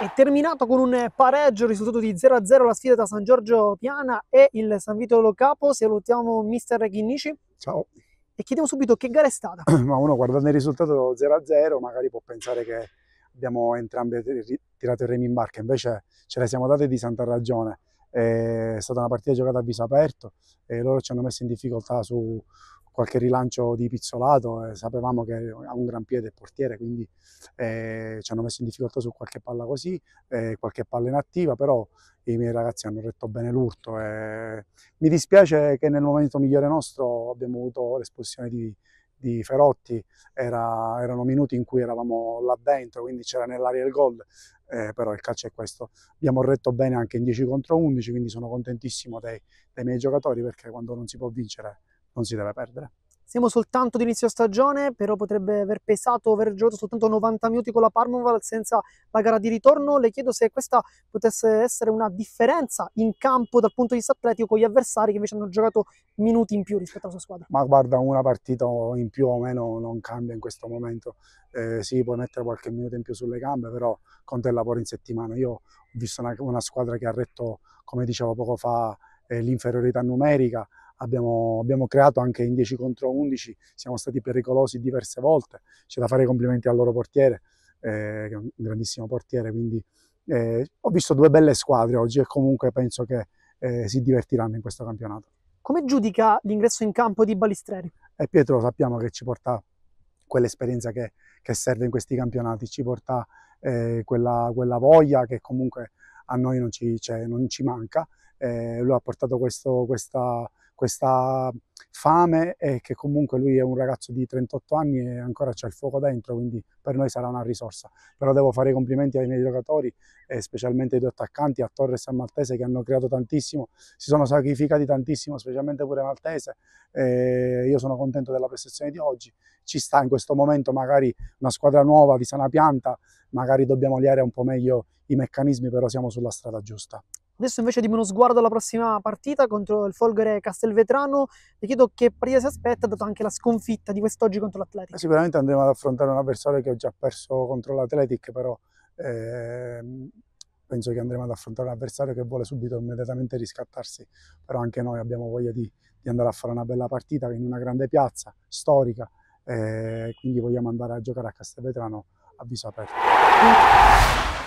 È terminato con un pareggio, risultato di 0-0 la sfida tra San Giorgio Piana e il San Vito Lo Capo. Salutiamo mister Chinnici. Ciao. E chiediamo subito che gara è stata. Ma uno guardando il risultato 0-0 magari può pensare che abbiamo entrambi tirato il remi in barca, invece ce le siamo date di santa ragione. È stata una partita giocata a viso aperto e loro ci hanno messo in difficoltà su, qualche rilancio di pizzolato, eh, sapevamo che ha un gran piede il portiere, quindi eh, ci hanno messo in difficoltà su qualche palla così, eh, qualche palla inattiva, però i miei ragazzi hanno retto bene l'urto. Eh. mi dispiace che nel momento migliore nostro abbiamo avuto l'espulsione di, di Ferotti, Era, erano minuti in cui eravamo là dentro, quindi c'era nell'aria il gol, eh, però il calcio è questo. Abbiamo retto bene anche in 10 contro 11, quindi sono contentissimo dei, dei miei giocatori perché quando non si può vincere non si deve perdere. Siamo soltanto d'inizio stagione, però potrebbe aver pesato, aver giocato soltanto 90 minuti con la Parmoval senza la gara di ritorno. Le chiedo se questa potesse essere una differenza in campo dal punto di vista atletico con gli avversari che invece hanno giocato minuti in più rispetto alla sua squadra. Ma guarda, una partita in più o meno non cambia in questo momento. Eh, si sì, può mettere qualche minuto in più sulle gambe, però conta il lavoro in settimana. Io ho visto una, una squadra che ha retto, come dicevo poco fa, eh, l'inferiorità numerica, abbiamo, abbiamo creato anche in 10 contro 11, siamo stati pericolosi diverse volte, c'è da fare i complimenti al loro portiere, eh, che è un grandissimo portiere, quindi eh, ho visto due belle squadre oggi e comunque penso che eh, si divertiranno in questo campionato. Come giudica l'ingresso in campo di Balistreri? E eh, Pietro sappiamo che ci porta quell'esperienza che, che, serve in questi campionati, ci porta eh, quella, quella, voglia che comunque a noi non ci, cioè, non ci manca, eh, lui ha portato questo, questa questa fame e che comunque lui è un ragazzo di 38 anni e ancora c'è il fuoco dentro, quindi per noi sarà una risorsa. Però devo fare i complimenti ai miei giocatori, e specialmente ai due attaccanti, a Torres e a Maltese, che hanno creato tantissimo, si sono sacrificati tantissimo, specialmente pure Maltese. E io sono contento della prestazione di oggi. Ci sta in questo momento magari una squadra nuova di sana pianta, magari dobbiamo liare un po' meglio i meccanismi, però siamo sulla strada giusta. Adesso invece dimmi uno sguardo alla prossima partita contro il Folgore Castelvetrano. Ti chiedo che partita si aspetta, dato anche la sconfitta di quest'oggi contro l'Atletic. Eh, sicuramente andremo ad affrontare un avversario che ho già perso contro l'Atletic, però eh, penso che andremo ad affrontare un avversario che vuole subito immediatamente riscattarsi. Però anche noi abbiamo voglia di, di andare a fare una bella partita in una grande piazza storica, eh, quindi vogliamo andare a giocare a Castelvetrano a viso aperto.